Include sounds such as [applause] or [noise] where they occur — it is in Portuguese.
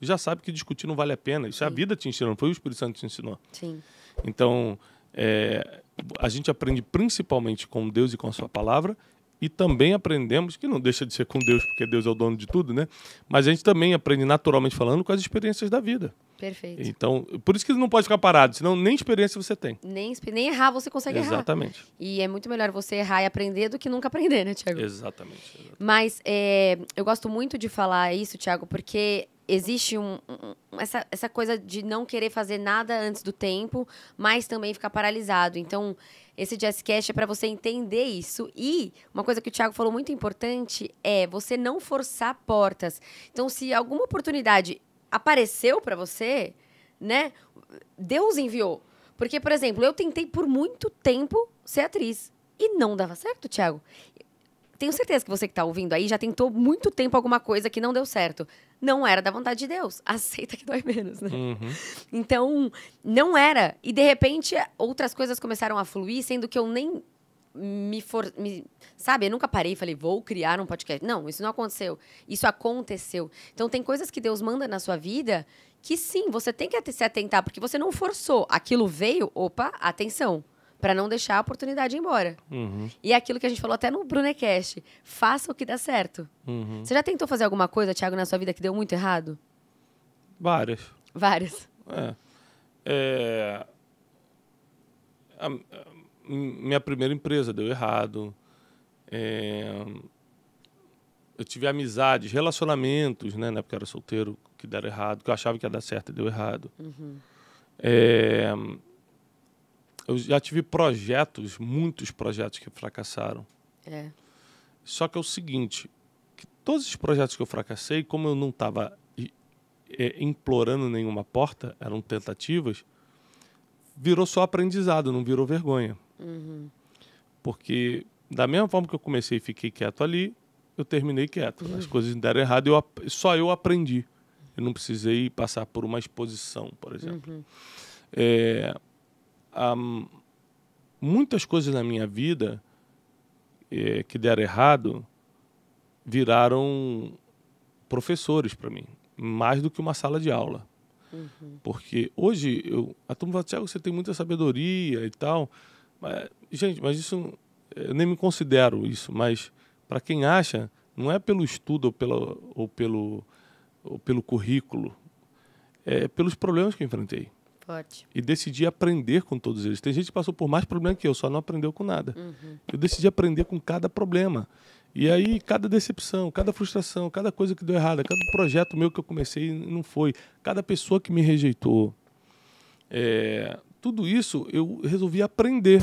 já sabe que discutir não vale a pena. Isso é Sim. a vida te ensinou, não foi o Espírito Santo te ensinou. Sim. Então, é, a gente aprende principalmente com Deus e com a sua palavra e também aprendemos, que não deixa de ser com Deus, porque Deus é o dono de tudo, né? Mas a gente também aprende naturalmente falando com as experiências da vida. Perfeito. Então, por isso que não pode ficar parado, senão nem experiência você tem. Nem, nem errar você consegue exatamente. errar. Exatamente. E é muito melhor você errar e aprender do que nunca aprender, né, Tiago? Exatamente, exatamente. Mas é, eu gosto muito de falar isso, Tiago, porque existe um, um, essa, essa coisa de não querer fazer nada antes do tempo, mas também ficar paralisado. Então, esse jazzcast é para você entender isso. E uma coisa que o Thiago falou muito importante é você não forçar portas. Então, se alguma oportunidade apareceu para você, né? Deus enviou. Porque, por exemplo, eu tentei por muito tempo ser atriz. E não dava certo, Thiago tenho certeza que você que está ouvindo aí já tentou muito tempo alguma coisa que não deu certo. Não era da vontade de Deus. [laughs] Aceita que dói menos, né? Uhum. Então, não era. E de repente, outras coisas começaram a fluir, sendo que eu nem me for. Me, sabe, eu nunca parei e falei, vou criar um podcast. Não, isso não aconteceu. Isso aconteceu. Então, tem coisas que Deus manda na sua vida que sim, você tem que se atentar, porque você não forçou. Aquilo veio, opa, atenção para não deixar a oportunidade ir embora. Uhum. E é aquilo que a gente falou até no Brunecast, faça o que dá certo. Uhum. Você já tentou fazer alguma coisa, Thiago, na sua vida que deu muito errado? Várias. Várias. É. é... A, a, minha primeira empresa deu errado. É... Eu tive amizades, relacionamentos, né? Na época eu era solteiro, que deram errado, que eu achava que ia dar certo e deu errado. Uhum. É eu já tive projetos, muitos projetos que fracassaram. É. Só que é o seguinte, que todos os projetos que eu fracassei, como eu não estava é, implorando nenhuma porta, eram tentativas, virou só aprendizado, não virou vergonha. Uhum. Porque da mesma forma que eu comecei e fiquei quieto ali, eu terminei quieto. Uhum. As coisas deram errado, eu, só eu aprendi. Eu não precisei passar por uma exposição, por exemplo. Uhum. É, um, muitas coisas na minha vida é, que deram errado viraram professores para mim, mais do que uma sala de aula. Uhum. Porque hoje eu, a turma fala, Tiago, você tem muita sabedoria e tal. Mas, gente, mas isso eu nem me considero isso, mas para quem acha, não é pelo estudo ou pelo, ou pelo, ou pelo currículo, é pelos problemas que enfrentei. Forte. E decidi aprender com todos eles. Tem gente que passou por mais problema que eu, só não aprendeu com nada. Uhum. Eu decidi aprender com cada problema. E aí, cada decepção, cada frustração, cada coisa que deu errada, cada projeto meu que eu comecei e não foi, cada pessoa que me rejeitou, é, tudo isso eu resolvi aprender.